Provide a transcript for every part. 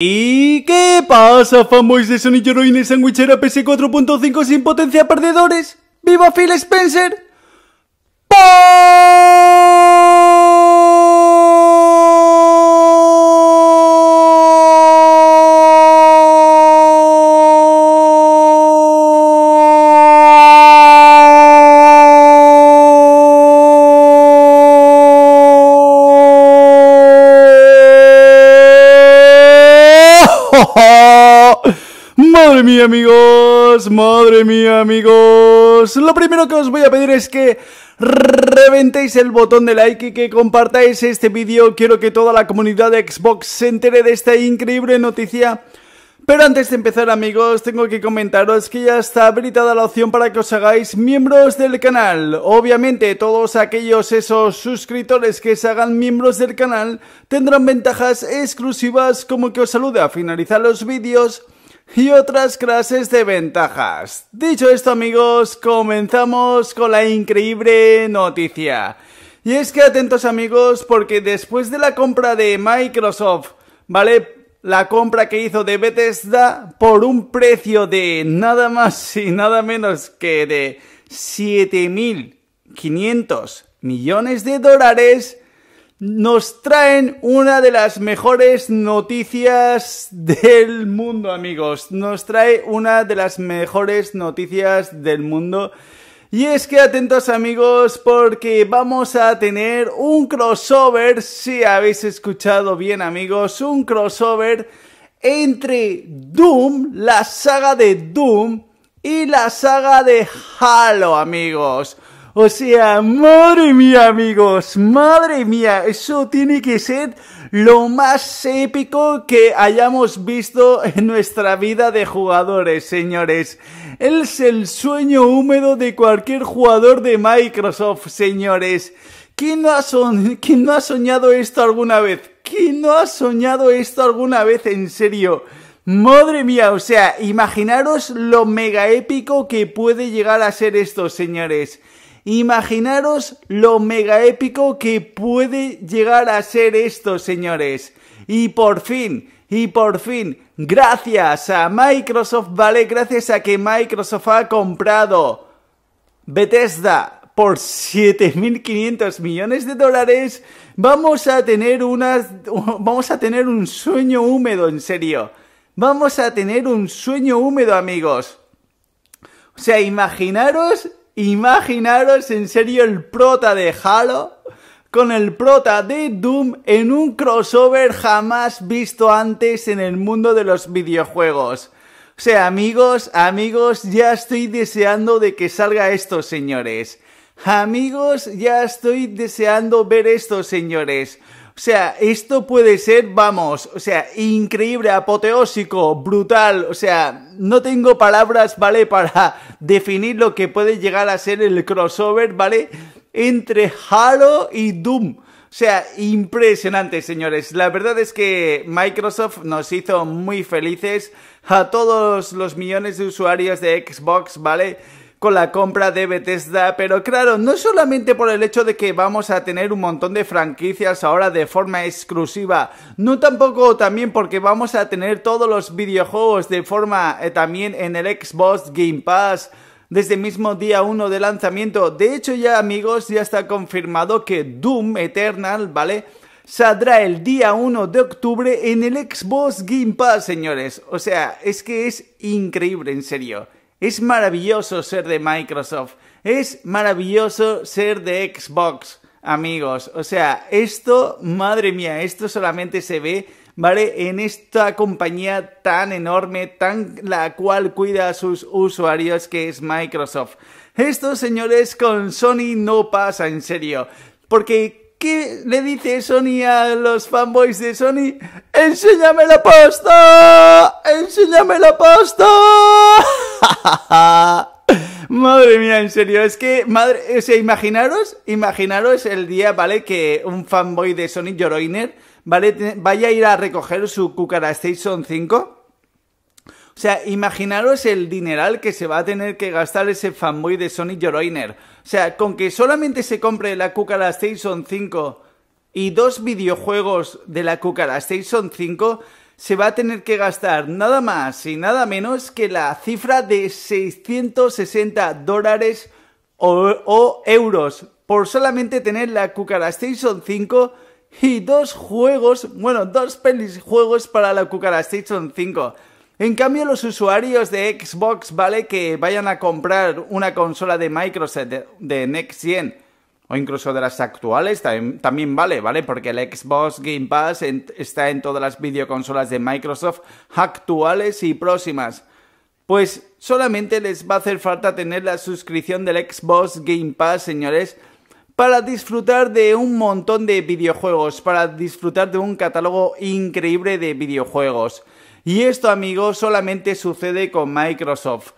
¿Y qué pasa, fanboys de Sonic Heroine Sandwichera ps 4.5 sin potencia perdedores? ¡Viva Phil Spencer! Madre mía amigos, madre mía amigos. Lo primero que os voy a pedir es que reventéis el botón de like y que compartáis este vídeo. Quiero que toda la comunidad de Xbox se entere de esta increíble noticia pero antes de empezar amigos, tengo que comentaros que ya está habilitada la opción para que os hagáis miembros del canal. Obviamente todos aquellos esos suscriptores que se hagan miembros del canal tendrán ventajas exclusivas como que os salude a finalizar los vídeos y otras clases de ventajas. Dicho esto amigos, comenzamos con la increíble noticia. Y es que atentos amigos porque después de la compra de Microsoft, ¿vale? la compra que hizo de Bethesda por un precio de nada más y nada menos que de 7.500 millones de dólares, nos traen una de las mejores noticias del mundo, amigos. Nos trae una de las mejores noticias del mundo y es que atentos amigos porque vamos a tener un crossover, si habéis escuchado bien amigos, un crossover entre Doom, la saga de Doom y la saga de Halo amigos. O sea, madre mía amigos, madre mía, eso tiene que ser lo más épico que hayamos visto en nuestra vida de jugadores, señores. es el sueño húmedo de cualquier jugador de Microsoft, señores. ¿Quién no ha, ¿Quién no ha soñado esto alguna vez? ¿Quién no ha soñado esto alguna vez en serio? Madre mía, o sea, imaginaros lo mega épico que puede llegar a ser esto, señores. Imaginaros lo mega épico que puede llegar a ser esto, señores. Y por fin, y por fin, gracias a Microsoft, ¿vale? Gracias a que Microsoft ha comprado Bethesda por 7.500 millones de dólares, vamos a tener unas, vamos a tener un sueño húmedo, en serio. Vamos a tener un sueño húmedo, amigos. O sea, imaginaros Imaginaros en serio el prota de Halo con el prota de Doom en un crossover jamás visto antes en el mundo de los videojuegos. O sea, amigos, amigos, ya estoy deseando de que salga esto, señores. Amigos, ya estoy deseando ver esto, señores. O sea, esto puede ser, vamos, o sea, increíble, apoteósico, brutal, o sea, no tengo palabras, ¿vale? Para definir lo que puede llegar a ser el crossover, ¿vale? Entre Halo y Doom. O sea, impresionante, señores. La verdad es que Microsoft nos hizo muy felices a todos los millones de usuarios de Xbox, ¿vale? con la compra de Bethesda, pero claro, no solamente por el hecho de que vamos a tener un montón de franquicias ahora de forma exclusiva, no tampoco también porque vamos a tener todos los videojuegos de forma eh, también en el Xbox Game Pass desde el mismo día 1 de lanzamiento. De hecho ya amigos, ya está confirmado que Doom Eternal, ¿vale? Saldrá el día 1 de octubre en el Xbox Game Pass, señores. O sea, es que es increíble, en serio. Es maravilloso ser de Microsoft. Es maravilloso ser de Xbox, amigos. O sea, esto, madre mía, esto solamente se ve, ¿vale? En esta compañía tan enorme, tan la cual cuida a sus usuarios que es Microsoft. Esto, señores, con Sony no pasa, en serio. Porque ¿Qué le dice Sony a los fanboys de Sony? ¡Enséñame la pasta! ¡Enséñame la pasta! Madre mía, en serio, es que, madre, o sea, imaginaros, imaginaros el día, ¿vale? Que un fanboy de Sony Joroiner, ¿vale? Vaya a ir a recoger su Cucara Station 5 o sea, imaginaros el dineral que se va a tener que gastar ese fanboy de Sony Joroiner. O sea, con que solamente se compre la Cucara Station 5 y dos videojuegos de la Cucara Station 5, se va a tener que gastar nada más y nada menos que la cifra de 660 dólares o, euros por solamente tener la Cucara Station 5 y dos juegos, bueno, dos pelis juegos para la Cucara Station 5. En cambio, los usuarios de Xbox, ¿vale? Que vayan a comprar una consola de Microsoft de, Next Gen o incluso de las actuales, también, vale, ¿vale? Porque el Xbox Game Pass está en todas las videoconsolas de Microsoft actuales y próximas. Pues solamente les va a hacer falta tener la suscripción del Xbox Game Pass, señores, para disfrutar de un montón de videojuegos, para disfrutar de un catálogo increíble de videojuegos. Y esto, amigos, solamente sucede con Microsoft.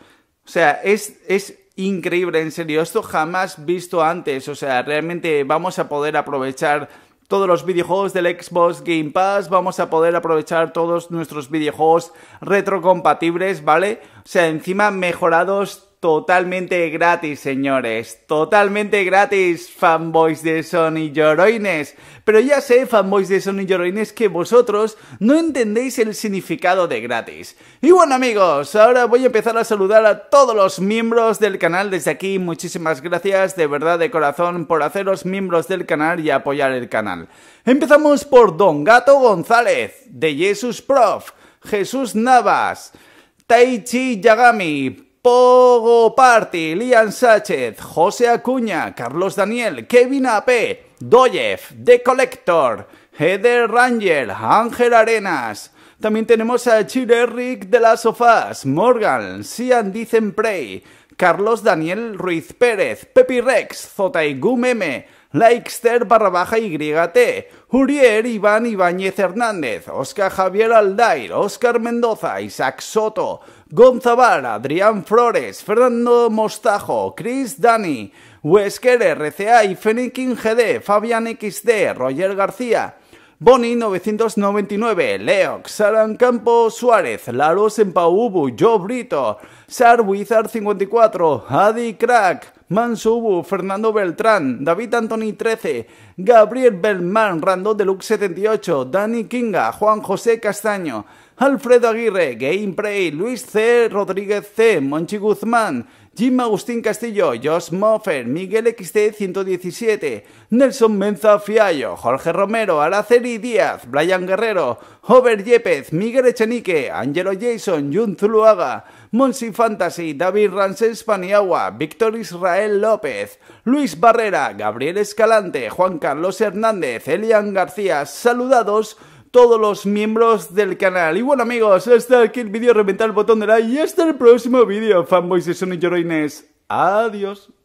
O sea, es, es increíble, en serio, esto jamás visto antes. O sea, realmente vamos a poder aprovechar todos los videojuegos del Xbox Game Pass, vamos a poder aprovechar todos nuestros videojuegos retrocompatibles, ¿vale? O sea, encima mejorados totalmente gratis, señores. Totalmente gratis, fanboys de Sony Lloroines. Pero ya sé, fanboys de Sony Lloroines, que vosotros no entendéis el significado de gratis. Y bueno, amigos, ahora voy a empezar a saludar a todos los miembros del canal desde aquí. Muchísimas gracias de verdad de corazón por haceros miembros del canal y apoyar el canal. Empezamos por Don Gato González, de Jesus Prof, Jesús Navas, Taichi Yagami, Pogo Party, Lian Sáchez, José Acuña, Carlos Daniel, Kevin AP, Doyev, The Collector, Heather Ranger, Ángel Arenas. También tenemos a Chile Rick de las Sofás, Morgan, Sian Dicen Carlos Daniel Ruiz Pérez, Pepi Rex, zota M, likester barra baja YT, Jurier Iván Ibáñez Hernández, Oscar Javier Aldair, Oscar Mendoza, Isaac Soto, Gonzabal, Adrián Flores, Fernando Mostajo, Chris Dani, Wesker RCA y Fenikin GD, Fabián XD, Roger García, Boni 999, Leox, Saran Campo Suárez, Laros Empaubu, Joe Brito, Sar Wizard 54, Adi Crack, Mansubu, Fernando Beltrán, David Anthony 13, Gabriel Belman, Randó Deluxe 78, Dani Kinga, Juan José Castaño, Alfredo Aguirre, Game Luis C. Rodríguez C., Monchi Guzmán, Jim Agustín Castillo, Josh Moffer, Miguel XT117, Nelson Menza Fiallo, Jorge Romero, Araceli Díaz, Brian Guerrero, Hover Yepes, Miguel Echenique, Angelo Jason, Jun Zuluaga, Monsi Fantasy, David Ransens Paniagua, Víctor Israel López, Luis Barrera, Gabriel Escalante, Juan Carlos Hernández, Elian García, saludados todos los miembros del canal. Y bueno amigos, hasta aquí el vídeo, reventar el botón de like y hasta el próximo vídeo, fanboys de Sony Lloroines. Adiós.